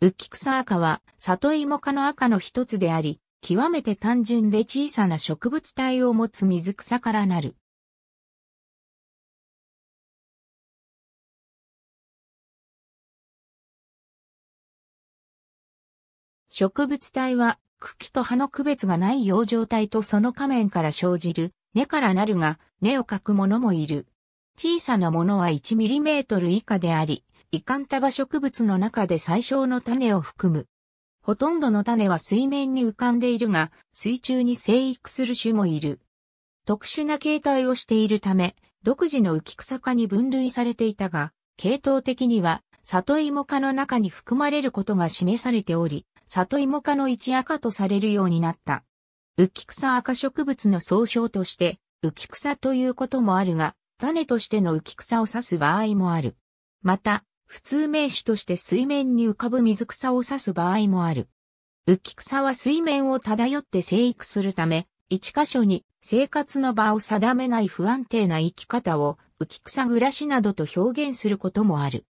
ウキクサ赤は、里芋科の赤の一つであり、極めて単純で小さな植物体を持つ水草からなる。植物体は、茎と葉の区別がない葉状体とその仮面から生じる、根からなるが、根をかくものもいる。小さなものは1トル以下であり、イカンタバ植物の中で最小の種を含む。ほとんどの種は水面に浮かんでいるが、水中に生育する種もいる。特殊な形態をしているため、独自の浮草科に分類されていたが、系統的には、里芋科の中に含まれることが示されており、里芋科の一赤とされるようになった。浮草赤植物の総称として、浮草ということもあるが、種としての浮草を指す場合もある。また、普通名詞として水面に浮かぶ水草を指す場合もある。浮き草は水面を漂って生育するため、一箇所に生活の場を定めない不安定な生き方を浮き草暮らしなどと表現することもある。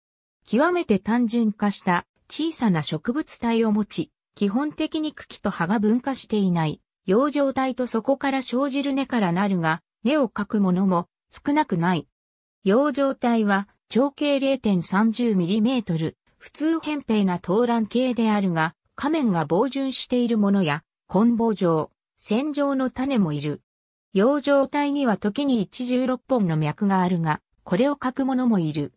極めて単純化した小さな植物体を持ち、基本的に茎と葉が分化していない、養生体とそこから生じる根からなるが、根をかくものも少なくない。養生体は長径 0.30mm、普通扁平な投卵形であるが、仮面が防潤しているものや、梱包状、線状の種もいる。養生体には時に16本の脈があるが、これを書くものもいる。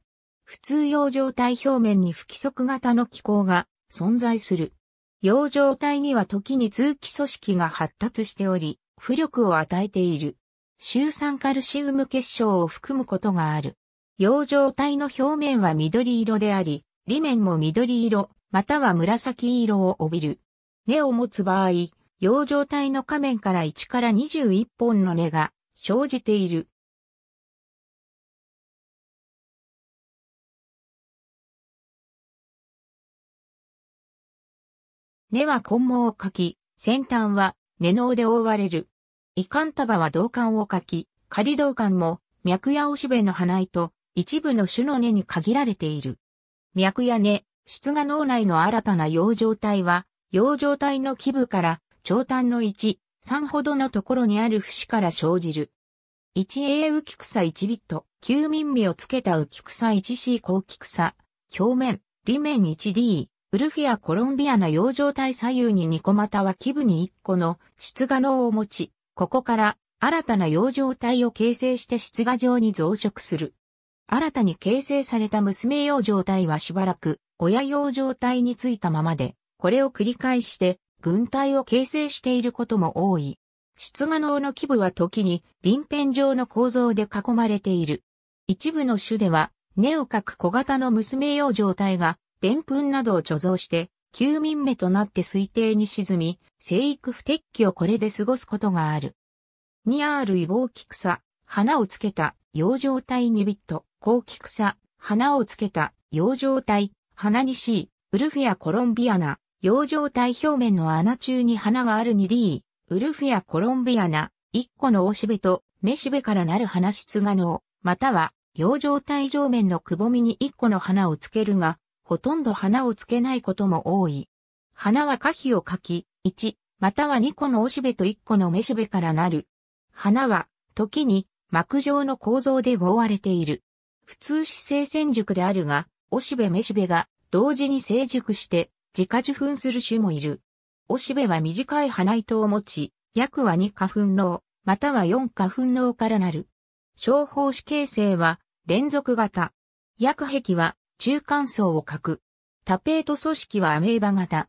普通養生体表面に不規則型の気候が存在する。養生体には時に通気組織が発達しており、浮力を与えている。周酸カルシウム結晶を含むことがある。養状体の表面は緑色であり、裏面も緑色、または紫色を帯びる。根を持つ場合、養状体の下面から1から21本の根が生じている。根は根毛をかき、先端は根脳で覆われる。胃管束は銅管をかき、仮銅管も脈やおしべの花糸、一部の種の根に限られている。脈や根、出が脳内の新たな養状体は、養状体の基部から長短の1、3ほどのところにある節から生じる。1A 浮き草1ビット、休眠日をつけた浮き草 1C 後期草、表面、裏面 1D、ウルフィアコロンビアな養状体左右に2個または基部に1個の出が脳を持ち、ここから新たな養状体を形成して出が状に増殖する。新たに形成された娘用状態はしばらく、親用状態についたままで、これを繰り返して、軍隊を形成していることも多い。出画脳の基部は時に、臨片状の構造で囲まれている。一部の種では、根をく小型の娘用状態が、でんぷんなどを貯蔵して、休眠目となって推定に沈み、生育不適期をこれで過ごすことがある。ニアールイボ草、花をつけた、養生体ニビット、高木草、花をつけた、養状体、花にし、ウルフィアコロンビアナ、養状体表面の穴中に花がある 2D、ウルフィアコロンビアナ、1個のおしべと、めしべからなる花質がの、または、養状体上面のくぼみに1個の花をつけるが、ほとんど花をつけないことも多い。花は花皮をかき、1、または2個のおしべと1個のめしべからなる。花は、時に、膜状の構造で覆われている。普通姿勢戦熟であるが、おしべめしべが同時に成熟して自家受粉する種もいる。おしべは短い花糸を持ち、約は2花粉脳、または4花粉脳からなる。小胞子形成は連続型。薬壁は中間層を欠く。多ペート組織はアメーバ型。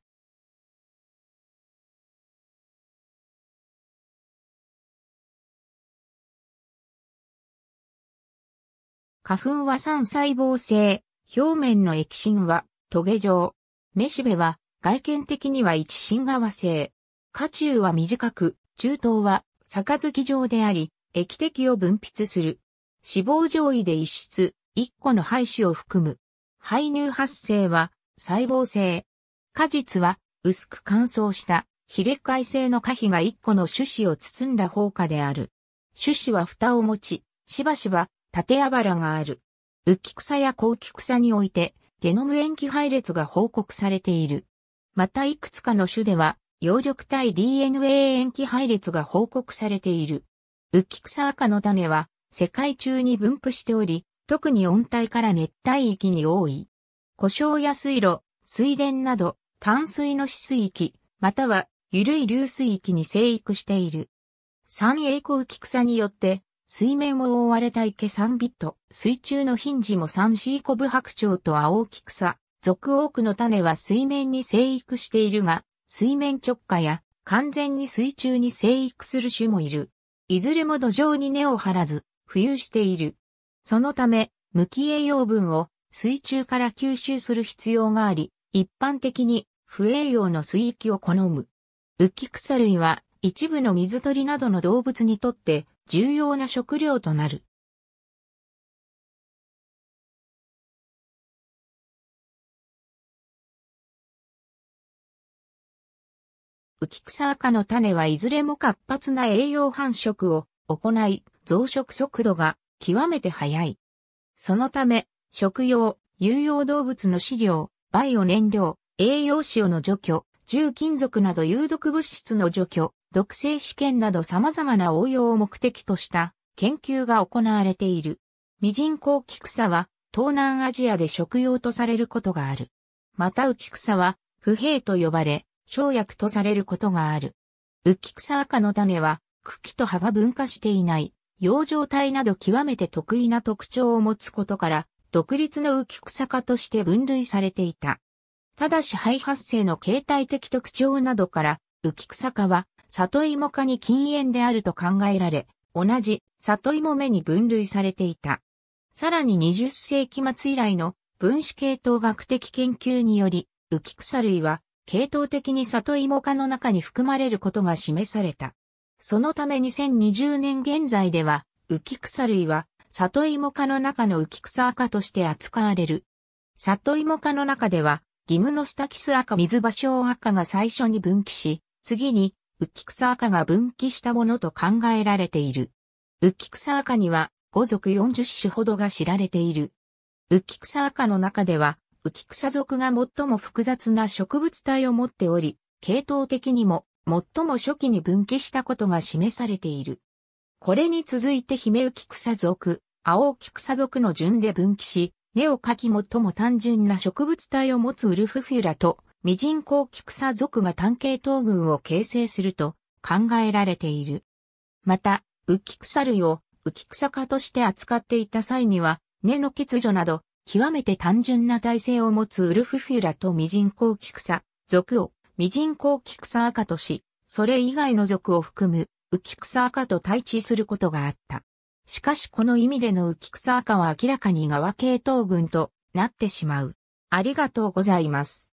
花粉は三細胞性、表面の液芯はトゲ状。メシベは外見的には一芯側性。下中は短く、中等は杯状であり、液滴を分泌する。脂肪上位で一室、一個の肺子を含む。肺乳発生は細胞性。果実は薄く乾燥したヒレ回性の果皮が一個の種子を包んだ放果である。種子は蓋を持ち、しばしば縦あばらがある。浮草や後期草において、ゲノム塩基配列が報告されている。またいくつかの種では、葉緑体 DNA 塩基配列が報告されている。浮草赤の種は、世界中に分布しており、特に温帯から熱帯域に多い。故障や水路、水田など、淡水の止水域、または、緩い流水域に生育している。三栄光き草によって、水面を覆われた池3ビット、水中のヒンジも3ーコブ白鳥と青く草、属多くの種は水面に生育しているが、水面直下や完全に水中に生育する種もいる。いずれも土壌に根を張らず、浮遊している。そのため、無機栄養分を水中から吸収する必要があり、一般的に不栄養の水域を好む。浮き草類は一部の水鳥などの動物にとって重要な食料となる。浮草赤の種はいずれも活発な栄養繁殖を行い、増殖速度が極めて速い。そのため、食用、有用動物の飼料、バイオ燃料、栄養塩の除去、重金属など有毒物質の除去、毒性試験など様々な応用を目的とした研究が行われている。ミジンコウキクサは東南アジアで食用とされることがある。またウキクサは不平と呼ばれ、生薬とされることがある。ウキクサ赤の種は茎と葉が分化していない、養生体など極めて得意な特徴を持つことから、独立のウキクサ科として分類されていた。ただし肺発生の形態的特徴などから、浮草科は、里芋科に禁煙であると考えられ、同じ里芋目に分類されていた。さらに20世紀末以来の分子系統学的研究により、浮草類は系統的に里芋科の中に含まれることが示された。そのため2020年現在では、浮草類は里芋科の中の浮草科として扱われる。里芋科の中では、ギムノスタキス赤水場蕉赤が最初に分岐し、次に、ウッキクサ赤が分岐したものと考えられている。ウッキクサ赤には、五族40種ほどが知られている。ウッキクサ赤の中では、ウキクサ属が最も複雑な植物体を持っており、系統的にも最も初期に分岐したことが示されている。これに続いてヒメウキクサ属、青ウキクサ属の順で分岐し、根を描き最も単純な植物体を持つウルフフィラと、ミジンコウキクサ族が単系統群を形成すると考えられている。また、ウキクサ類をウキクサ科として扱っていた際には、根の欠如など、極めて単純な体制を持つウルフフィラとミジンコウキクサ族をミジンコウキクサ赤とし、それ以外の属を含むウキクサ赤と対峙することがあった。しかしこの意味での浮草赤は明らかに側系統群となってしまう。ありがとうございます。